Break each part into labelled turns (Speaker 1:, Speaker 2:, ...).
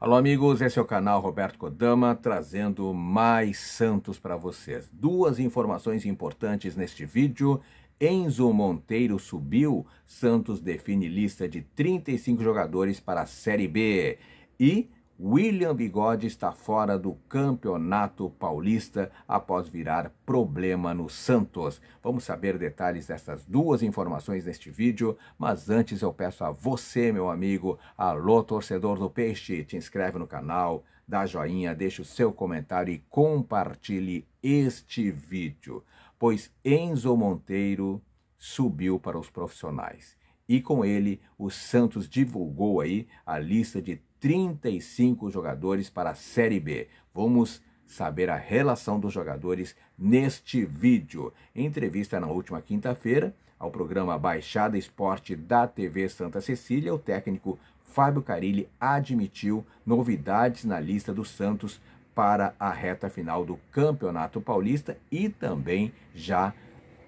Speaker 1: Alô, amigos, esse é o canal Roberto Kodama trazendo mais Santos para vocês. Duas informações importantes neste vídeo. Enzo Monteiro subiu, Santos define lista de 35 jogadores para a Série B. E William Bigode está fora do Campeonato Paulista após virar problema no Santos. Vamos saber detalhes dessas duas informações neste vídeo, mas antes eu peço a você, meu amigo, alô torcedor do Peixe, te inscreve no canal, dá joinha, deixa o seu comentário e compartilhe este vídeo, pois Enzo Monteiro subiu para os profissionais. E com ele, o Santos divulgou aí a lista de 35 jogadores para a Série B. Vamos saber a relação dos jogadores neste vídeo. Entrevista na última quinta-feira ao programa Baixada Esporte da TV Santa Cecília, o técnico Fábio Carilli admitiu novidades na lista do Santos para a reta final do Campeonato Paulista e também já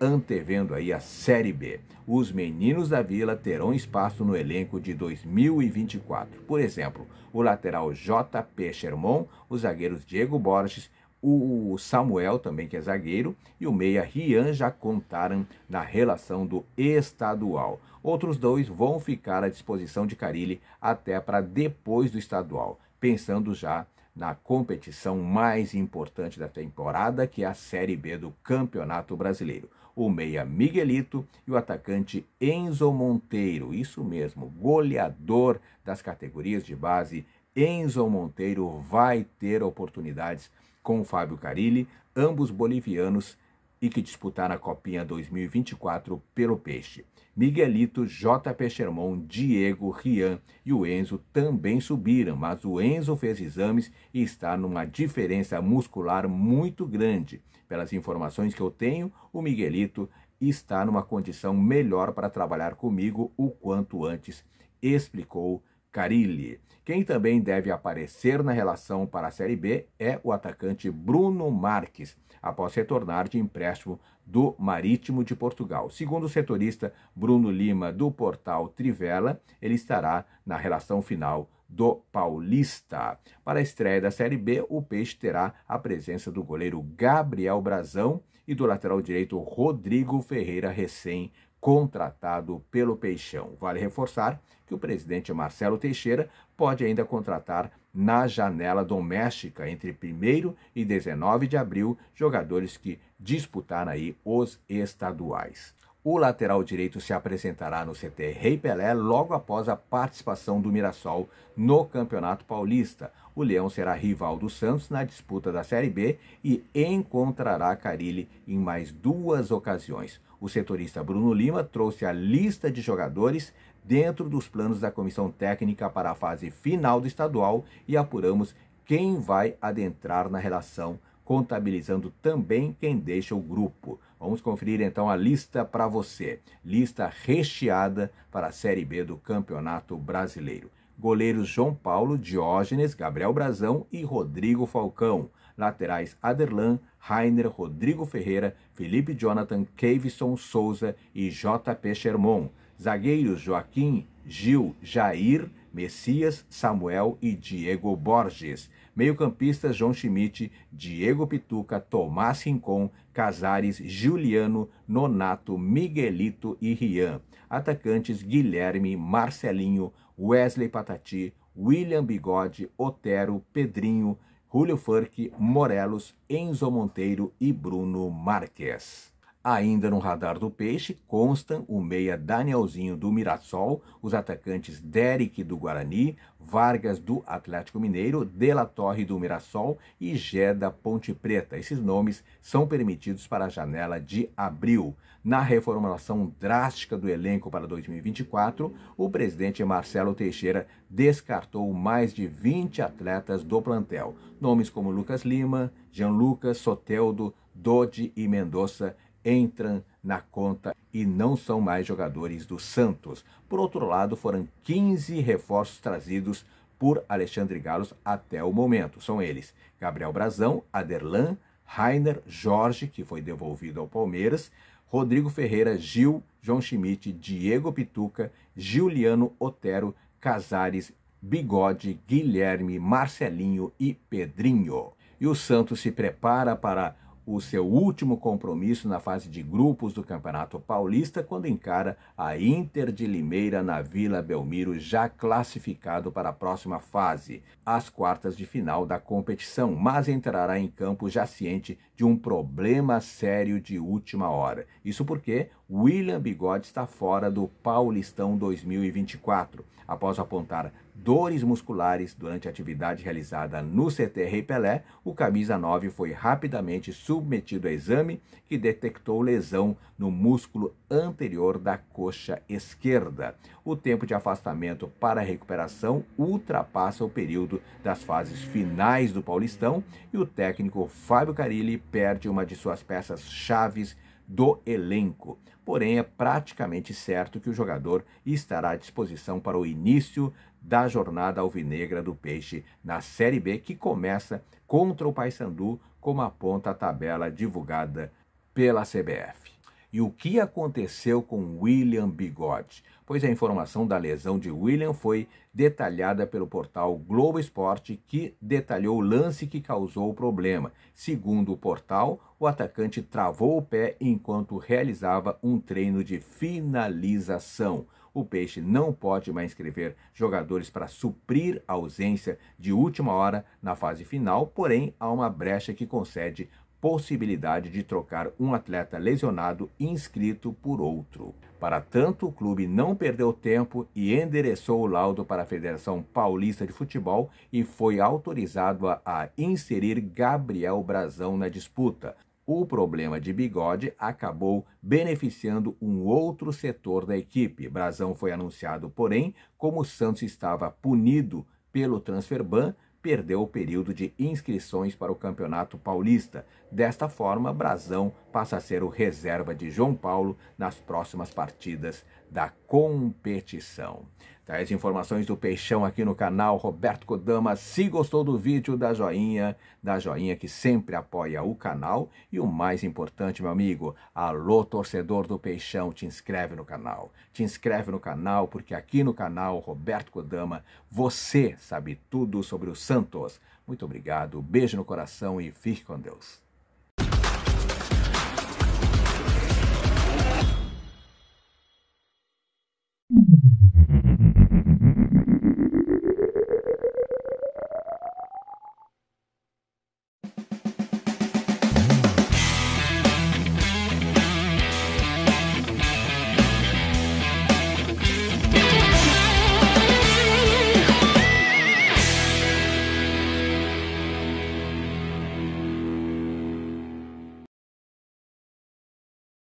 Speaker 1: antevendo aí a Série B. Os meninos da Vila terão espaço no elenco de 2024. Por exemplo, o lateral JP Sherman, os zagueiros Diego Borges, o Samuel também que é zagueiro e o meia Rian já contaram na relação do estadual. Outros dois vão ficar à disposição de Carilli até para depois do estadual, pensando já na competição mais importante da temporada, que é a Série B do Campeonato Brasileiro o meia Miguelito e o atacante Enzo Monteiro. Isso mesmo, goleador das categorias de base, Enzo Monteiro vai ter oportunidades com o Fábio Carilli, ambos bolivianos e que disputar a Copinha 2024 pelo Peixe. Miguelito, J. Peixermon, Diego, Rian e o Enzo também subiram, mas o Enzo fez exames e está numa diferença muscular muito grande. Pelas informações que eu tenho, o Miguelito está numa condição melhor para trabalhar comigo o quanto antes, explicou Carilli. Quem também deve aparecer na relação para a Série B é o atacante Bruno Marques, após retornar de empréstimo do Marítimo de Portugal. Segundo o setorista Bruno Lima, do portal Trivela, ele estará na relação final do Paulista. Para a estreia da Série B, o Peixe terá a presença do goleiro Gabriel Brazão e do lateral direito Rodrigo Ferreira, recém contratado pelo Peixão. Vale reforçar que o presidente Marcelo Teixeira pode ainda contratar na janela doméstica entre 1 e 19 de abril jogadores que disputaram aí os estaduais. O lateral direito se apresentará no CT Rei Pelé logo após a participação do Mirassol no Campeonato Paulista. O Leão será rival do Santos na disputa da Série B e encontrará Carilli em mais duas ocasiões. O setorista Bruno Lima trouxe a lista de jogadores dentro dos planos da comissão técnica para a fase final do estadual e apuramos quem vai adentrar na relação, contabilizando também quem deixa o grupo. Vamos conferir então a lista para você. Lista recheada para a Série B do Campeonato Brasileiro. Goleiros João Paulo, Diógenes, Gabriel Brazão e Rodrigo Falcão laterais Aderlan, Rainer, Rodrigo Ferreira, Felipe Jonathan, Kevison Souza e JP Sherman. Zagueiros Joaquim, Gil, Jair, Messias, Samuel e Diego Borges. Meio-campistas João Schmidt, Diego Pituca, Tomás Rincon, Casares, Juliano, Nonato, Miguelito e Rian. Atacantes Guilherme, Marcelinho, Wesley Patati, William Bigode, Otero, Pedrinho, Julio Furque, Morelos, Enzo Monteiro e Bruno Marques. Ainda no radar do peixe constam o meia Danielzinho do Mirassol, os atacantes Derek do Guarani, Vargas do Atlético Mineiro, De La Torre do Mirassol e Gé da Ponte Preta. Esses nomes são permitidos para a janela de abril. Na reformulação drástica do elenco para 2024, o presidente Marcelo Teixeira descartou mais de 20 atletas do plantel. Nomes como Lucas Lima, Jean Lucas, Soteldo, Dodi e Mendonça entram na conta e não são mais jogadores do Santos. Por outro lado, foram 15 reforços trazidos por Alexandre Galos até o momento. São eles: Gabriel Brazão, Aderlan, Rainer, Jorge, que foi devolvido ao Palmeiras, Rodrigo Ferreira, Gil, João Schmidt, Diego Pituca, Giuliano Otero, Casares, Bigode, Guilherme, Marcelinho e Pedrinho. E o Santos se prepara para o seu último compromisso na fase de grupos do Campeonato Paulista quando encara a Inter de Limeira na Vila Belmiro, já classificado para a próxima fase, as quartas de final da competição, mas entrará em campo já ciente de um problema sério de última hora. Isso porque William Bigode está fora do Paulistão 2024, após apontar dores musculares durante a atividade realizada no CT Rei Pelé, o camisa 9 foi rapidamente submetido a exame que detectou lesão no músculo anterior da coxa esquerda. O tempo de afastamento para recuperação ultrapassa o período das fases finais do Paulistão e o técnico Fábio Carilli perde uma de suas peças chaves do elenco. Porém, é praticamente certo que o jogador estará à disposição para o início da jornada alvinegra do Peixe na Série B, que começa contra o Paysandu, como aponta a tabela divulgada pela CBF. E o que aconteceu com William Bigode? Pois a informação da lesão de William foi detalhada pelo portal Globo Esporte, que detalhou o lance que causou o problema. Segundo o portal, o atacante travou o pé enquanto realizava um treino de finalização o Peixe não pode mais escrever jogadores para suprir a ausência de última hora na fase final, porém há uma brecha que concede possibilidade de trocar um atleta lesionado inscrito por outro. Para tanto, o clube não perdeu tempo e endereçou o laudo para a Federação Paulista de Futebol e foi autorizado a, a inserir Gabriel Brazão na disputa. O problema de bigode acabou beneficiando um outro setor da equipe. Brazão foi anunciado, porém, como o Santos estava punido pelo transfer ban, perdeu o período de inscrições para o Campeonato Paulista. Desta forma, Brasão passa a ser o reserva de João Paulo nas próximas partidas da competição. As informações do Peixão aqui no canal Roberto Kodama. Se gostou do vídeo, dá joinha, dá joinha que sempre apoia o canal. E o mais importante, meu amigo, alô torcedor do Peixão, te inscreve no canal. Te inscreve no canal, porque aqui no canal Roberto Kodama, você sabe tudo sobre o Santos. Muito obrigado, beijo no coração e fique com Deus.